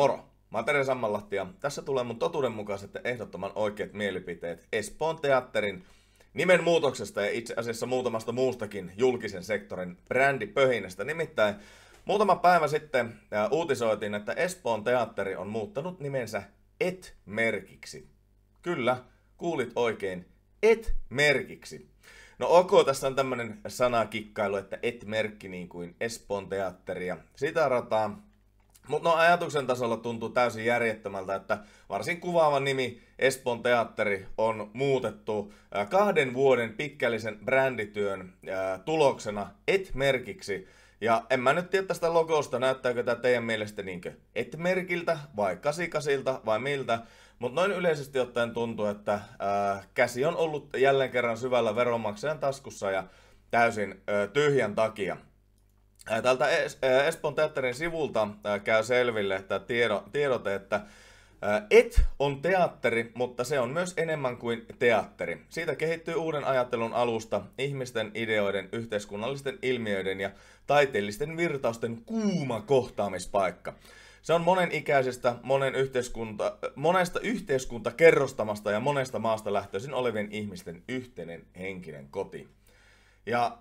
Moro! Mä oon Tere Sammanlahti ja tässä tulee mun totuudenmukaiset ja ehdottoman oikeat mielipiteet Espoon teatterin nimen muutoksesta ja itse asiassa muutamasta muustakin julkisen sektorin brändipöhinästä. Nimittäin muutama päivä sitten uutisoitiin, että Espoon teatteri on muuttanut nimensä Et-merkiksi. Kyllä, kuulit oikein. Et-merkiksi. No ok, tässä on tämmönen sanakikkailu, että et-merkki niin kuin Espoon teatteri ja sitä rataa mutta no ajatuksen tasolla tuntuu täysin järjettömältä, että varsin kuvaava nimi Espoon teatteri on muutettu kahden vuoden pitkällisen brändityön tuloksena et-merkiksi. Ja en mä nyt tiedä tästä logosta, näyttääkö tämä teidän mielestä niinkö et-merkiltä vai kasikasilta vai miltä, mutta noin yleisesti ottaen tuntuu, että ää, käsi on ollut jälleen kerran syvällä veronmaksajan taskussa ja täysin ää, tyhjän takia. Tältä Espoon teatterin sivulta käy selville että tiedo, tiedote, että et on teatteri, mutta se on myös enemmän kuin teatteri. Siitä kehittyy uuden ajattelun alusta ihmisten, ideoiden, yhteiskunnallisten ilmiöiden ja taiteellisten virtausten kuuma kohtaamispaikka. Se on monen ikäisestä, monen yhteiskunta, monesta yhteiskuntakerrostamasta ja monesta maasta lähtöisin olevien ihmisten yhteinen henkinen koti. Ja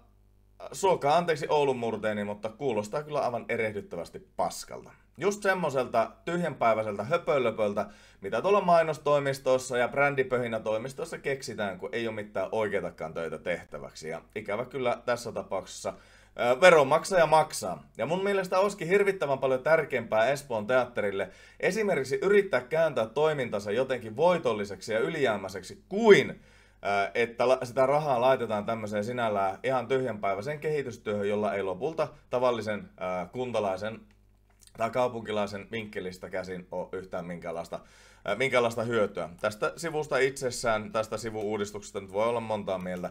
suokaa anteeksi Oulun murteeni, mutta kuulostaa kyllä aivan erehdyttävästi paskalta. Just semmoiselta tyhjänpäiväiseltä höpölöpöltä, mitä tuolla mainostoimistossa ja toimistossa keksitään, kun ei ole mitään oikeatakaan töitä tehtäväksi. Ja ikävä kyllä tässä tapauksessa veronmaksaja maksaa. Ja mun mielestä olisikin hirvittävän paljon tärkeämpää Espoon teatterille esimerkiksi yrittää kääntää toimintansa jotenkin voitolliseksi ja ylijäämäiseksi kuin että sitä rahaa laitetaan tämmöiseen sinällään ihan tyhjänpäiväiseen kehitystyöhön, jolla ei lopulta tavallisen kuntalaisen tai kaupunkilaisen vinkkelistä käsin ole yhtään minkäänlaista, minkäänlaista hyötyä. Tästä sivusta itsessään, tästä sivuuudistuksesta nyt voi olla montaa mieltä,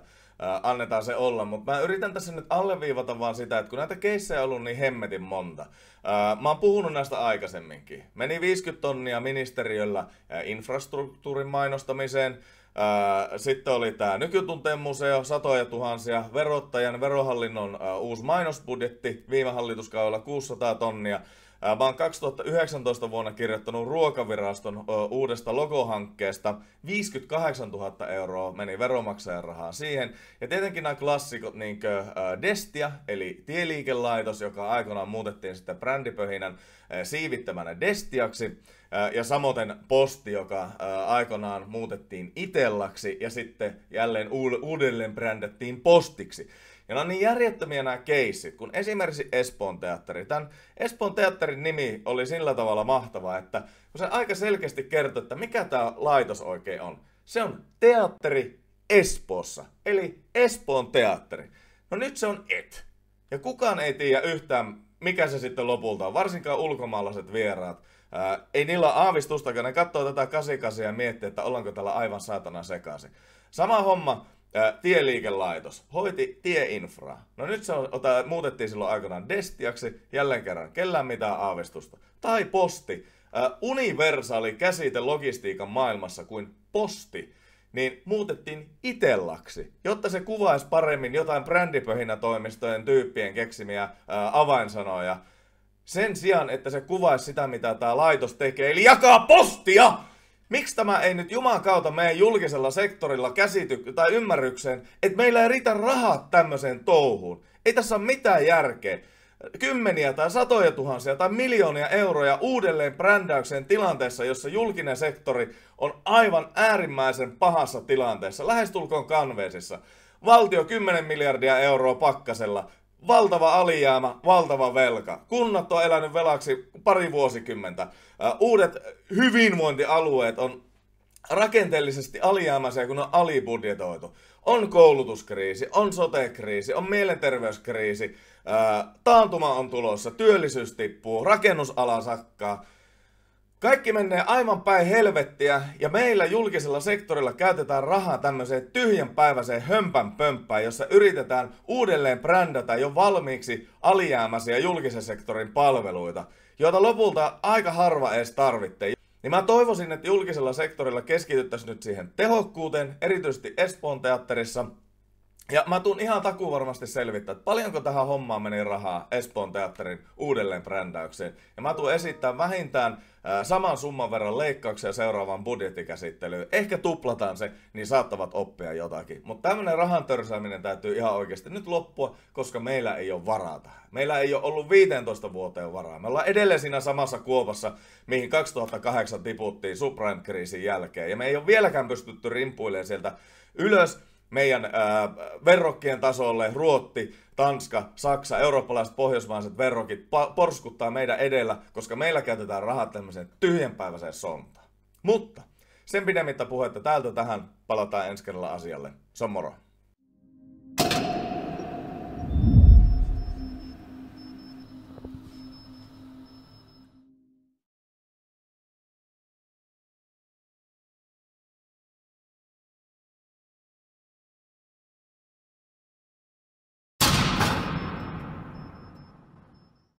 annetaan se olla, mutta mä yritän tässä nyt alleviivata vaan sitä, että kun näitä keissejä on ollut niin hemmetin monta. mä oon puhunut näistä aikaisemminkin. Meni 50 tonnia ministeriöllä infrastruktuurin mainostamiseen, sitten oli tämä Nykytunteen museo, satoja tuhansia, verottajan verohallinnon uusi mainosbudjetti viime hallituskaudella 600 tonnia. Mä oon 2019 vuonna kirjoittanut ruokaviraston uudesta logohankkeesta. 58 000 euroa meni veromaksajan rahaa siihen. Ja tietenkin nämä klassikot, niin kuin Destia, eli tieliikelaitos, joka aikoinaan muutettiin sitten brändipöhinän siivittämänä Destiaksi. Ja samoin posti, joka aikanaan muutettiin itellaksi ja sitten jälleen uudelleen brändättiin postiksi. Ja nämä on niin järjettömiä nämä keissit, kun esimerkiksi Espoon teatteri. Tämän Espoon teatterin nimi oli sillä tavalla mahtava, että kun se aika selkeästi kertoi, että mikä tämä laitos oikein on. Se on teatteri Espoossa, eli Espoon teatteri. No nyt se on et. Ja kukaan ei tiedä yhtään, mikä se sitten lopulta on, varsinkaan ulkomaalaiset vieraat. Ää, ei niillä aavistustakaan, ne katsoo tätä kasikasia ja miettii, että ollaanko tällä aivan saatana sekaisin. Sama homma Ää, tieliikelaitos hoiti tieinfraa. No nyt se on, ota, muutettiin silloin aikanaan Destiaksi, jälleen kerran, kellään mitään aavistusta. Tai posti. Ää, universaali käsite logistiikan maailmassa kuin posti, niin muutettiin itellaksi, jotta se kuvaisi paremmin jotain brändipöhinätoimistojen tyyppien keksimiä ää, avainsanoja. Sen sijaan, että se kuvaisi sitä, mitä tämä laitos tekee, eli jakaa postia! miksi tämä ei nyt Jumalan kautta meidän julkisella sektorilla käsity- tai ymmärrykseen, että meillä ei riitä rahat tämmöiseen touhuun. Ei tässä ole mitään järkeä. Kymmeniä tai satoja tuhansia tai miljoonia euroja uudelleen brändäykseen tilanteessa, jossa julkinen sektori on aivan äärimmäisen pahassa tilanteessa, lähestulkoon kanveisissa. Valtio 10 miljardia euroa pakkasella, Valtava alijäämä, valtava velka. Kunnat on elänyt velaksi pari vuosikymmentä. Uudet hyvinvointialueet on rakenteellisesti alijäämäisiä, kun on alibudjetoitu. On koulutuskriisi, on sotekriisi, on mielenterveyskriisi, taantuma on tulossa, työllisyys tippuu, rakennusala sakkaa – kaikki menee aivan päin helvettiä ja meillä julkisella sektorilla käytetään rahaa tämmöiseen tyhjänpäiväiseen pömppään, jossa yritetään uudelleen brändätä jo valmiiksi alijäämäisiä julkisen sektorin palveluita, joita lopulta aika harva edes tarvitte. Niin mä toivoisin, että julkisella sektorilla keskityttäisiin nyt siihen tehokkuuteen, erityisesti Espoon teatterissa, ja mä tuun ihan takuu varmasti selvittää, että paljonko tähän hommaan meni rahaa Espoon teatterin uudelleen brändäykseen. Ja mä tuun esittää vähintään ää, saman summan verran leikkauksia seuraavaan budjettikäsittelyyn. Ehkä tuplataan se, niin saattavat oppia jotakin. Mutta tämmönen rahan törsääminen täytyy ihan oikeasti nyt loppua, koska meillä ei ole varaa tähän. Meillä ei ole ollut 15 vuoteen varaa. Me ollaan edelleen siinä samassa kuopassa, mihin 2008 tiputtiin subprime-kriisin jälkeen. Ja me ei ole vieläkään pystytty rimpuilemaan sieltä ylös meidän äh, verrokkien tasolle Ruotti, Tanska, Saksa, eurooppalaiset, pohjoismaiset verrokit pa- porskuttaa meidän edellä, koska meillä käytetään rahat tämmöiseen tyhjenpäiväiseen sontaan. Mutta sen pidemmittä puhetta täältä tähän, palataan ensi kerralla asialle. Se on moro!